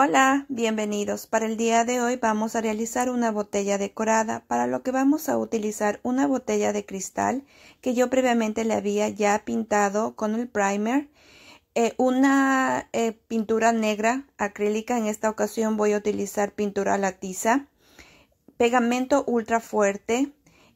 Hola, bienvenidos. Para el día de hoy vamos a realizar una botella decorada, para lo que vamos a utilizar una botella de cristal que yo previamente le había ya pintado con el primer, eh, una eh, pintura negra acrílica, en esta ocasión voy a utilizar pintura latiza pegamento ultra fuerte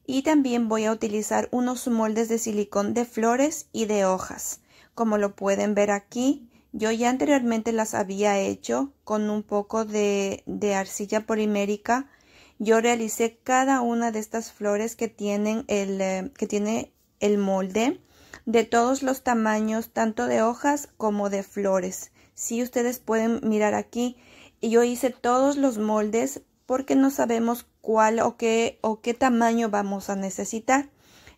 y también voy a utilizar unos moldes de silicón de flores y de hojas, como lo pueden ver aquí yo ya anteriormente las había hecho con un poco de, arcilla polimérica. Yo realicé cada una de estas flores que tienen el, eh, que tiene el molde de todos los tamaños, tanto de hojas como de flores. Si ustedes pueden mirar aquí, yo hice todos los moldes porque no sabemos cuál o qué, o qué tamaño vamos a necesitar.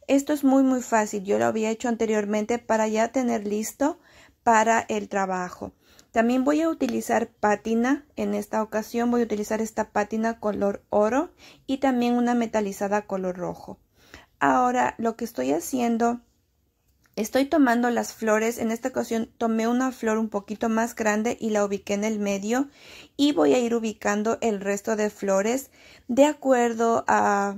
Esto es muy muy fácil, yo lo había hecho anteriormente para ya tener listo para el trabajo. También voy a utilizar pátina, en esta ocasión voy a utilizar esta pátina color oro y también una metalizada color rojo. Ahora lo que estoy haciendo, estoy tomando las flores, en esta ocasión tomé una flor un poquito más grande y la ubiqué en el medio y voy a ir ubicando el resto de flores de acuerdo a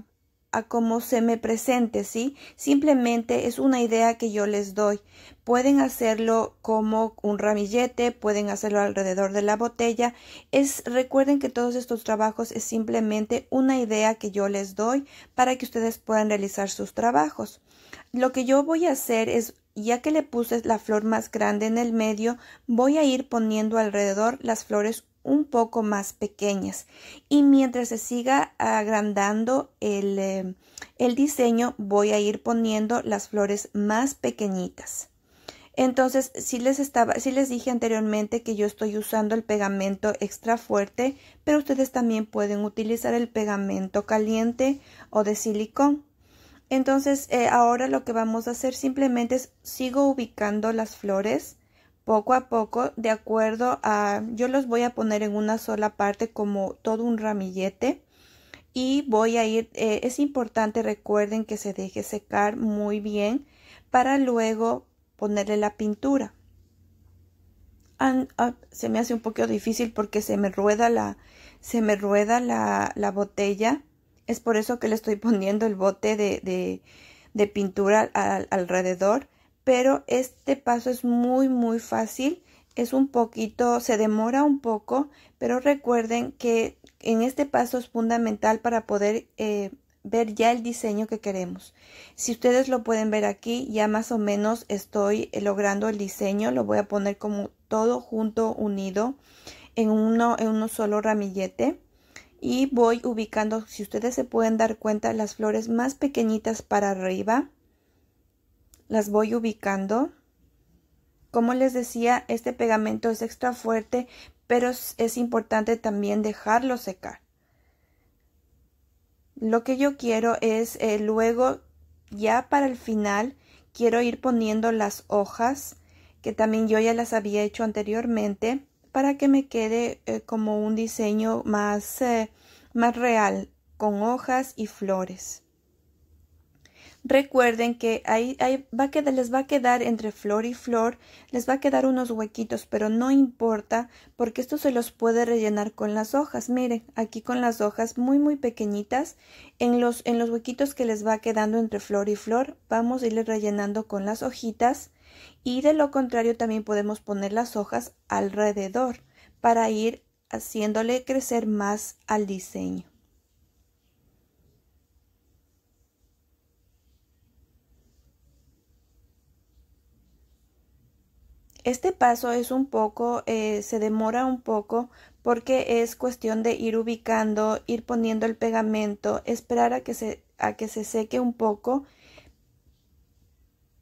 a cómo se me presente, ¿sí? Simplemente es una idea que yo les doy. Pueden hacerlo como un ramillete, pueden hacerlo alrededor de la botella. Es recuerden que todos estos trabajos es simplemente una idea que yo les doy para que ustedes puedan realizar sus trabajos. Lo que yo voy a hacer es ya que le puse la flor más grande en el medio, voy a ir poniendo alrededor las flores un poco más pequeñas y mientras se siga agrandando el, eh, el diseño voy a ir poniendo las flores más pequeñitas. Entonces, si les, estaba, si les dije anteriormente que yo estoy usando el pegamento extra fuerte, pero ustedes también pueden utilizar el pegamento caliente o de silicón. Entonces, eh, ahora lo que vamos a hacer simplemente es sigo ubicando las flores poco a poco de acuerdo a yo los voy a poner en una sola parte como todo un ramillete y voy a ir eh, es importante recuerden que se deje secar muy bien para luego ponerle la pintura ah, se me hace un poco difícil porque se me rueda la se me rueda la, la botella es por eso que le estoy poniendo el bote de, de, pintura alrededor pero este paso es muy muy fácil es un poquito se demora un poco pero recuerden que en este paso es fundamental para poder eh, ver ya el diseño que queremos si ustedes lo pueden ver aquí ya más o menos estoy eh, logrando el diseño lo voy a poner como todo junto unido en uno en uno solo ramillete y voy ubicando si ustedes se pueden dar cuenta las flores más pequeñitas para arriba las voy ubicando. Como les decía, este pegamento es extra fuerte, pero es importante también dejarlo secar. Lo que yo quiero es eh, luego, ya para el final, quiero ir poniendo las hojas, que también yo ya las había hecho anteriormente, para que me quede eh, como un diseño más, eh, más real, con hojas y flores. Recuerden que ahí, les va a quedar entre flor y flor, les va a quedar unos huequitos, pero no importa porque esto se los puede rellenar con las hojas. Miren, aquí con las hojas muy muy pequeñitas, en los, en los huequitos que les va quedando entre flor y flor, vamos a ir rellenando con las hojitas y de lo contrario también podemos poner las hojas alrededor para ir haciéndole crecer más al diseño. Este paso es un poco, eh, se demora un poco porque es cuestión de ir ubicando, ir poniendo el pegamento, esperar a que se, a que se seque un poco.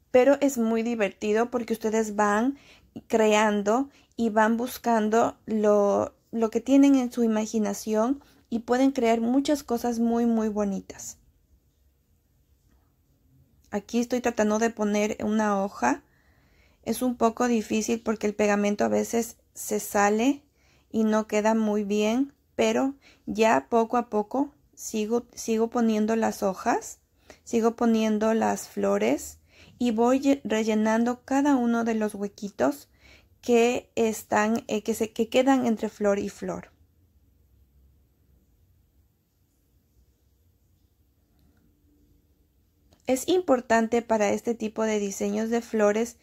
Pero es muy divertido porque ustedes van creando y van buscando lo, lo que tienen en su imaginación y pueden crear muchas cosas muy muy bonitas. Aquí estoy tratando de poner una hoja es un poco difícil porque el pegamento a veces se sale y no queda muy bien, pero ya poco a poco sigo, sigo poniendo las hojas, sigo poniendo las flores y voy rellenando cada uno de los huequitos que están, eh, que, que quedan entre flor y flor. Es importante para este tipo de diseños de flores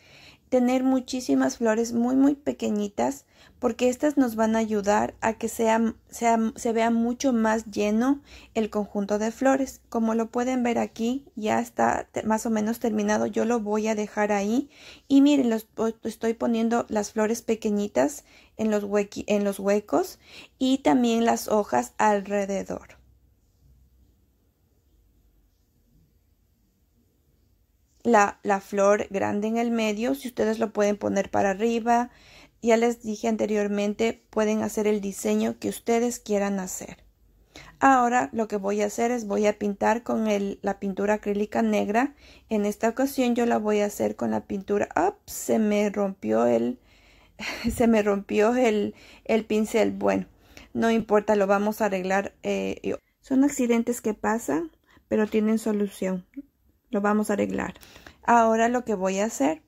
tener muchísimas flores muy muy pequeñitas porque estas nos van a ayudar a que sea, se vea mucho más lleno el conjunto de flores. Como lo pueden ver aquí, ya está más o menos terminado. Yo lo voy a dejar ahí. Y miren, estoy poniendo las flores pequeñitas en los, en los huecos y también las hojas alrededor. la, flor grande en el medio, si ustedes lo pueden poner para arriba, ya les dije anteriormente, pueden hacer el diseño que ustedes quieran hacer. Ahora lo que voy a hacer es voy a pintar con la pintura acrílica negra. En esta ocasión yo la voy a hacer con la pintura... Se me rompió el... Se me rompió el, el pincel. Bueno, no importa, lo vamos a arreglar. Eh, son accidentes que pasan, pero tienen solución lo vamos a arreglar. Ahora lo que voy a hacer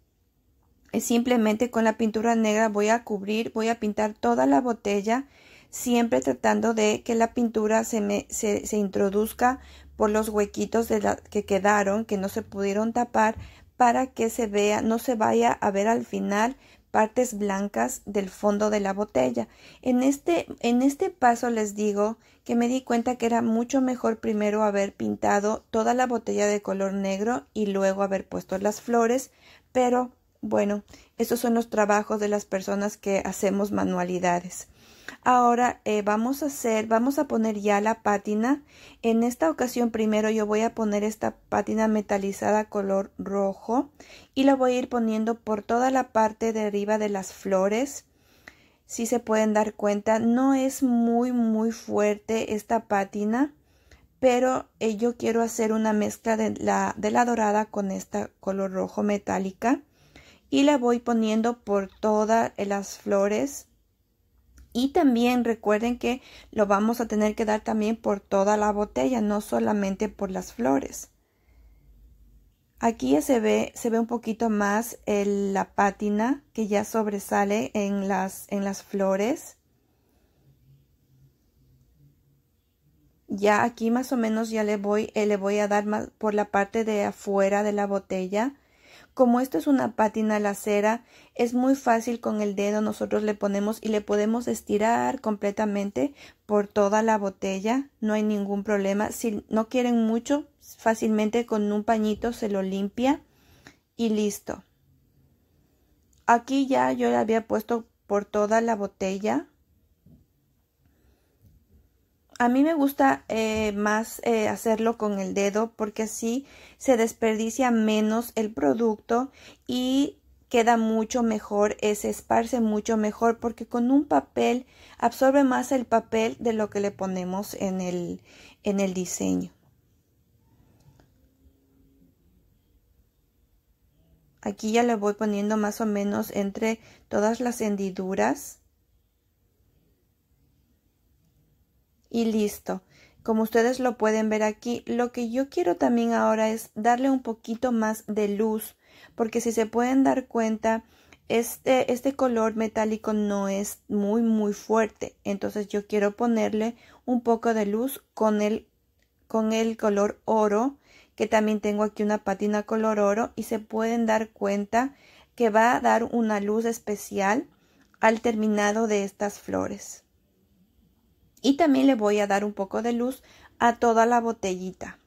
es simplemente con la pintura negra voy a cubrir, voy a pintar toda la botella, siempre tratando de que la pintura se, me, se, introduzca por los huequitos de la, que quedaron, que no se pudieron tapar, para que se vea, no se vaya a ver al final, partes blancas del fondo de la botella. En este, en este paso les digo que me di cuenta que era mucho mejor primero haber pintado toda la botella de color negro y luego haber puesto las flores, pero bueno, estos son los trabajos de las personas que hacemos manualidades. Ahora eh, vamos a hacer, vamos a poner ya la pátina. En esta ocasión primero yo voy a poner esta pátina metalizada color rojo y la voy a ir poniendo por toda la parte de arriba de las flores. Si se pueden dar cuenta, no es muy muy fuerte esta pátina, pero eh, yo quiero hacer una mezcla de la, de la dorada con esta color rojo metálica y la voy poniendo por todas eh, las flores y también recuerden que lo vamos a tener que dar también por toda la botella, no solamente por las flores. Aquí se ve, se ve un poquito más la pátina que ya sobresale en las, en las flores. Ya aquí más o menos ya le voy, eh, le voy a dar por la parte de afuera de la botella como esto es una pátina la cera, es muy fácil con el dedo nosotros le ponemos y le podemos estirar completamente por toda la botella, no hay ningún problema. Si no quieren mucho, fácilmente con un pañito se lo limpia y listo. Aquí ya yo le había puesto por toda la botella a mí me gusta eh, más eh, hacerlo con el dedo porque así se desperdicia menos el producto y queda mucho mejor, eh, se esparce mucho mejor porque con un papel absorbe más el papel de lo que le ponemos en el, en el diseño. Aquí ya le voy poniendo más o menos entre todas las hendiduras. y listo. Como ustedes lo pueden ver aquí, lo que yo quiero también ahora es darle un poquito más de luz, porque si se pueden dar cuenta, este, este color metálico no es muy muy fuerte, entonces yo quiero ponerle un poco de luz con el, con el color oro, que también tengo aquí una patina color oro y se pueden dar cuenta que va a dar una luz especial al terminado de estas flores y también le voy a dar un poco de luz a toda la botellita.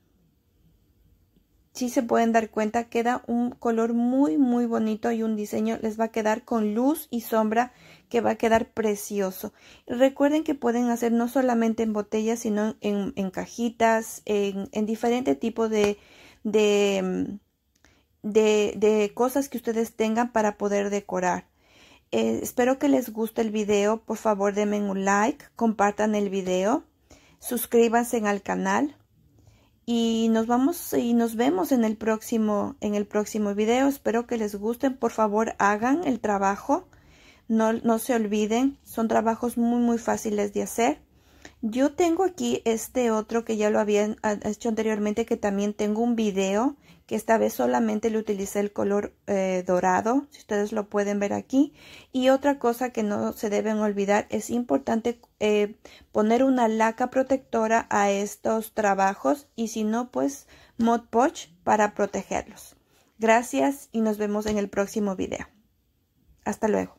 Si se pueden dar cuenta queda un color muy muy bonito y un diseño les va a quedar con luz y sombra que va a quedar precioso. Recuerden que pueden hacer no solamente en botellas sino en, cajitas, en, diferente tipo de, mm, de, de cosas que ustedes tengan para poder decorar. Eh, espero que les guste el video. Por favor, denme un like, compartan el video, suscríbanse al canal y nos vamos y nos vemos en el próximo en el próximo video. Espero que les gusten. Por favor, hagan el trabajo. No, no se olviden, son trabajos muy muy fáciles de hacer. Yo tengo aquí este otro que ya lo había ah, hecho anteriormente que también tengo un video que esta vez solamente le utilicé el color eh, dorado, si ustedes lo pueden ver aquí. Y otra cosa que no se deben olvidar, es importante eh, poner una laca protectora a estos trabajos y si no, pues Mod Podge para protegerlos. Gracias y nos vemos en el próximo video. Hasta luego.